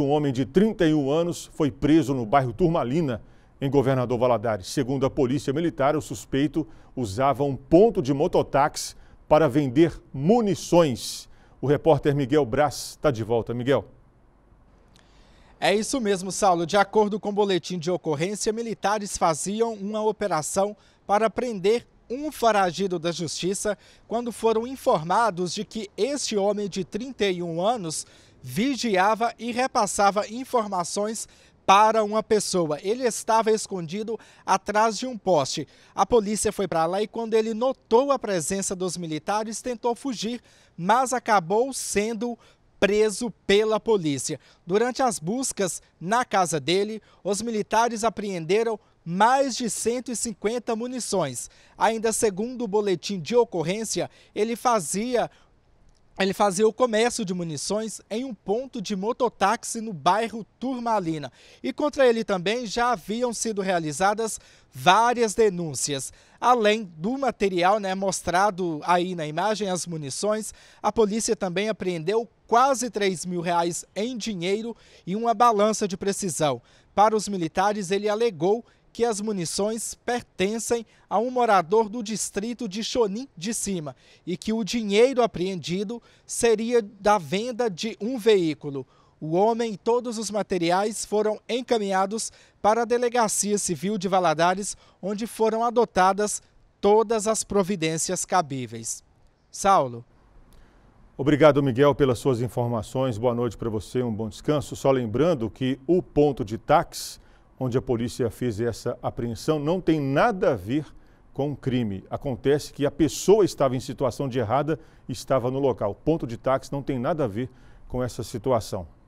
Um homem de 31 anos foi preso no bairro Turmalina, em Governador Valadares. Segundo a Polícia Militar, o suspeito usava um ponto de mototáxi para vender munições. O repórter Miguel Brás está de volta. Miguel. É isso mesmo, Saulo. De acordo com o boletim de ocorrência, militares faziam uma operação para prender um foragido da justiça quando foram informados de que este homem de 31 anos vigiava e repassava informações para uma pessoa. Ele estava escondido atrás de um poste. A polícia foi para lá e, quando ele notou a presença dos militares, tentou fugir, mas acabou sendo preso pela polícia. Durante as buscas na casa dele, os militares apreenderam mais de 150 munições. Ainda segundo o boletim de ocorrência, ele fazia ele fazia o comércio de munições em um ponto de mototáxi no bairro Turmalina. E contra ele também já haviam sido realizadas várias denúncias. Além do material né, mostrado aí na imagem, as munições, a polícia também apreendeu quase 3 mil reais em dinheiro e uma balança de precisão. Para os militares, ele alegou que as munições pertencem a um morador do distrito de Chonim de Cima e que o dinheiro apreendido seria da venda de um veículo. O homem e todos os materiais foram encaminhados para a Delegacia Civil de Valadares, onde foram adotadas todas as providências cabíveis. Saulo. Obrigado, Miguel, pelas suas informações. Boa noite para você, um bom descanso. Só lembrando que o ponto de táxi onde a polícia fez essa apreensão, não tem nada a ver com crime. Acontece que a pessoa estava em situação de errada, estava no local. Ponto de táxi não tem nada a ver com essa situação.